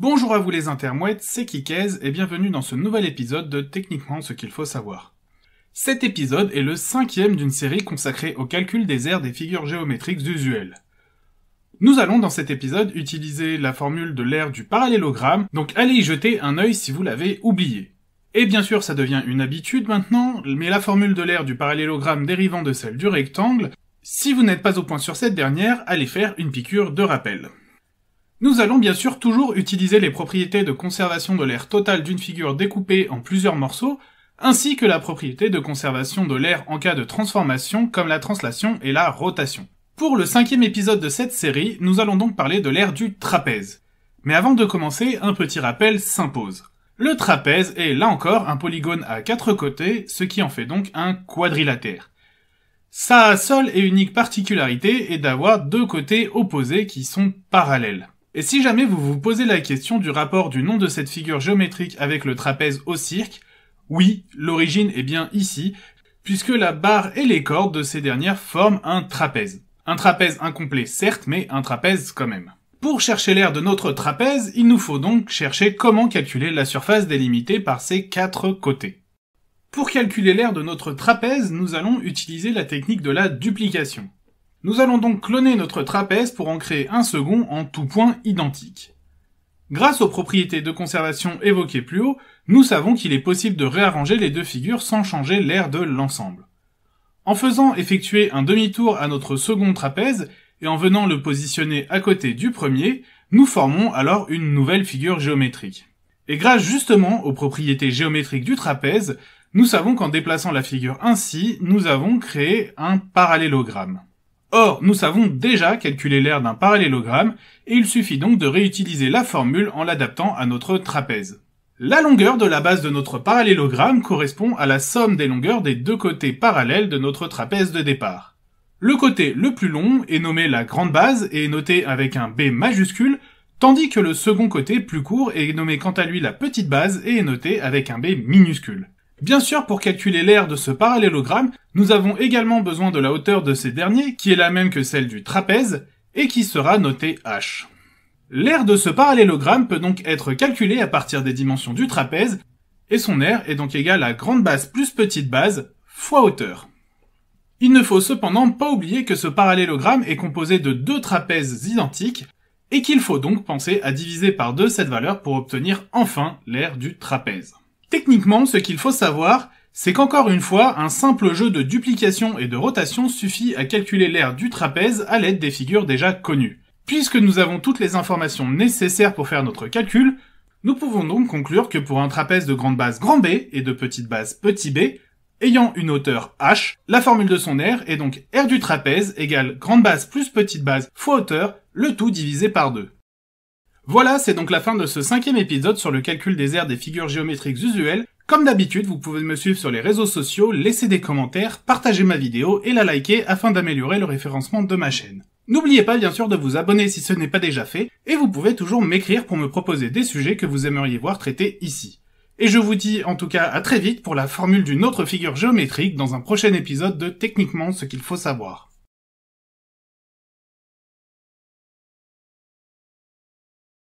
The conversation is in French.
Bonjour à vous les intermouettes, c'est Kikez et bienvenue dans ce nouvel épisode de Techniquement ce qu'il faut savoir. Cet épisode est le cinquième d'une série consacrée au calcul des aires des figures géométriques usuelles. Nous allons dans cet épisode utiliser la formule de l'aire du parallélogramme, donc allez y jeter un œil si vous l'avez oublié. Et bien sûr ça devient une habitude maintenant, mais la formule de l'aire du parallélogramme dérivant de celle du rectangle, si vous n'êtes pas au point sur cette dernière, allez faire une piqûre de rappel. Nous allons bien sûr toujours utiliser les propriétés de conservation de l'air total d'une figure découpée en plusieurs morceaux, ainsi que la propriété de conservation de l'air en cas de transformation comme la translation et la rotation. Pour le cinquième épisode de cette série, nous allons donc parler de l'air du trapèze. Mais avant de commencer, un petit rappel s'impose. Le trapèze est là encore un polygone à quatre côtés, ce qui en fait donc un quadrilatère. Sa seule et unique particularité est d'avoir deux côtés opposés qui sont parallèles. Et si jamais vous vous posez la question du rapport du nom de cette figure géométrique avec le trapèze au cirque, oui, l'origine est bien ici, puisque la barre et les cordes de ces dernières forment un trapèze. Un trapèze incomplet certes, mais un trapèze quand même. Pour chercher l'aire de notre trapèze, il nous faut donc chercher comment calculer la surface délimitée par ces quatre côtés. Pour calculer l'aire de notre trapèze, nous allons utiliser la technique de la duplication. Nous allons donc cloner notre trapèze pour en créer un second en tout point identique. Grâce aux propriétés de conservation évoquées plus haut, nous savons qu'il est possible de réarranger les deux figures sans changer l'air de l'ensemble. En faisant effectuer un demi-tour à notre second trapèze et en venant le positionner à côté du premier, nous formons alors une nouvelle figure géométrique. Et grâce justement aux propriétés géométriques du trapèze, nous savons qu'en déplaçant la figure ainsi, nous avons créé un parallélogramme. Or, nous savons déjà calculer l'aire d'un parallélogramme, et il suffit donc de réutiliser la formule en l'adaptant à notre trapèze. La longueur de la base de notre parallélogramme correspond à la somme des longueurs des deux côtés parallèles de notre trapèze de départ. Le côté le plus long est nommé la grande base et est noté avec un B majuscule, tandis que le second côté plus court est nommé quant à lui la petite base et est noté avec un B minuscule. Bien sûr, pour calculer l'aire de ce parallélogramme, nous avons également besoin de la hauteur de ces derniers, qui est la même que celle du trapèze, et qui sera notée h. L'aire de ce parallélogramme peut donc être calculée à partir des dimensions du trapèze, et son aire est donc égale à grande base plus petite base fois hauteur. Il ne faut cependant pas oublier que ce parallélogramme est composé de deux trapèzes identiques, et qu'il faut donc penser à diviser par deux cette valeur pour obtenir enfin l'aire du trapèze. Techniquement, ce qu'il faut savoir, c'est qu'encore une fois, un simple jeu de duplication et de rotation suffit à calculer l'aire du trapèze à l'aide des figures déjà connues. Puisque nous avons toutes les informations nécessaires pour faire notre calcul, nous pouvons donc conclure que pour un trapèze de grande base grand B et de petite base petit b, ayant une hauteur h, la formule de son aire est donc r du trapèze égale grande base plus petite base fois hauteur, le tout divisé par 2. Voilà, c'est donc la fin de ce cinquième épisode sur le calcul des aires des figures géométriques usuelles. Comme d'habitude, vous pouvez me suivre sur les réseaux sociaux, laisser des commentaires, partager ma vidéo et la liker afin d'améliorer le référencement de ma chaîne. N'oubliez pas bien sûr de vous abonner si ce n'est pas déjà fait, et vous pouvez toujours m'écrire pour me proposer des sujets que vous aimeriez voir traités ici. Et je vous dis en tout cas à très vite pour la formule d'une autre figure géométrique dans un prochain épisode de Techniquement ce qu'il faut savoir.